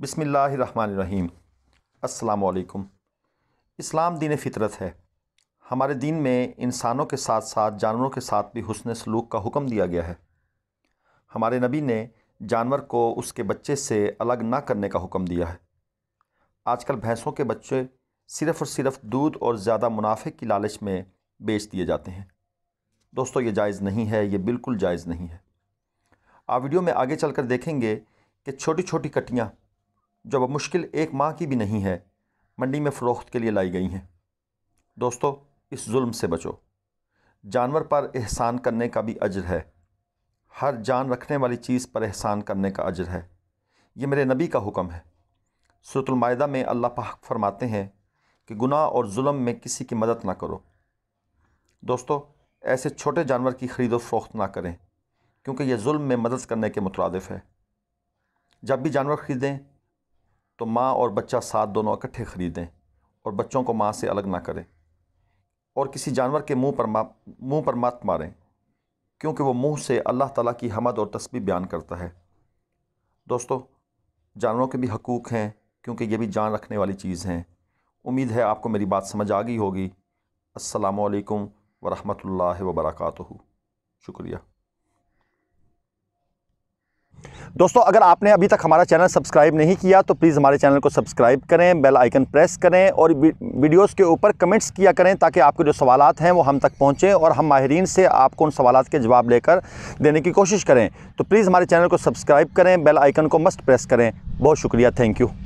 بسم اللہ الرحمن الرحیم السلام علیکم اسلام دین فطرت ہے ہمارے دین میں انسانوں کے ساتھ ساتھ جانوروں کے ساتھ بھی حسن سلوک کا حکم دیا گیا ہے ہمارے نبی نے جانور کو اس کے بچے سے الگ نہ کرنے کا حکم دیا ہے آج کل بھینسوں کے بچے صرف اور صرف دودھ اور زیادہ منافع کی لالش میں بیچ دیے جاتے ہیں دوستو یہ جائز نہیں ہے یہ بالکل جائز نہیں ہے آپ ویڈیو میں آگے چل کر دیکھیں گے کہ چھوٹی چھوٹی کٹیاں اب مشکل ایک ماہ کی بھی نہیں ہے منڈی میں فروخت کے لیے لائی گئی ہیں دوستو اس ظلم سے بچو جانور پر احسان کرنے کا بھی اجر ہے ہر جان رکھنے والی چیز پر احسان کرنے کا عجر ہے یہ میرے نبی کا حکم ہے سرت المائدہ میں اللہ پاک فرماتے ہیں کہ گناہ اور ظلم میں کسی کی مدد نہ کرو دوستو ایسے چھوٹے جانور کی خرید و فروخت نہ کریں کیونکہ یہ ظلم میں مدد کرنے کے مترادف ہے جب بھی جانور خریدیں تو ماں اور بچہ ساتھ دونوں اکٹھے خریدیں اور بچوں کو ماں سے الگ نہ کریں اور کسی جانور کے منہ پر منہ پر مت ماریں کیونکہ وہ منہ سے اللہ تعالیٰ کی حمد اور تسبیح بیان کرتا ہے دوستو جانوروں کے بھی حقوق ہیں کیونکہ یہ بھی جان رکھنے والی چیز ہیں امید ہے آپ کو میری بات سمجھ آ گئی ہوگی السلام علیکم ورحمۃ اللہ وبرکاتہ شکریہ دوستو اگر آپ نے ابھی تک ہمارا چینل سبسکرائب نہیں کیا تو پلیز ہمارے چینل کو سبسکرائب کریں بیل آئیکن پریس کریں اور ویڈیوز کے اوپر کمنٹس کیا کریں تاکہ آپ کے جو سوالات ہیں وہ ہم تک پہنچیں اور ہم ماہرین سے آپ کو ان سوالات کے جواب لے کر دینے کی کوشش کریں تو پلیز ہمارے چینل کو سبسکرائب کریں بیل آئیکن کو مست پریس کریں بہت شکریہ تھینک یو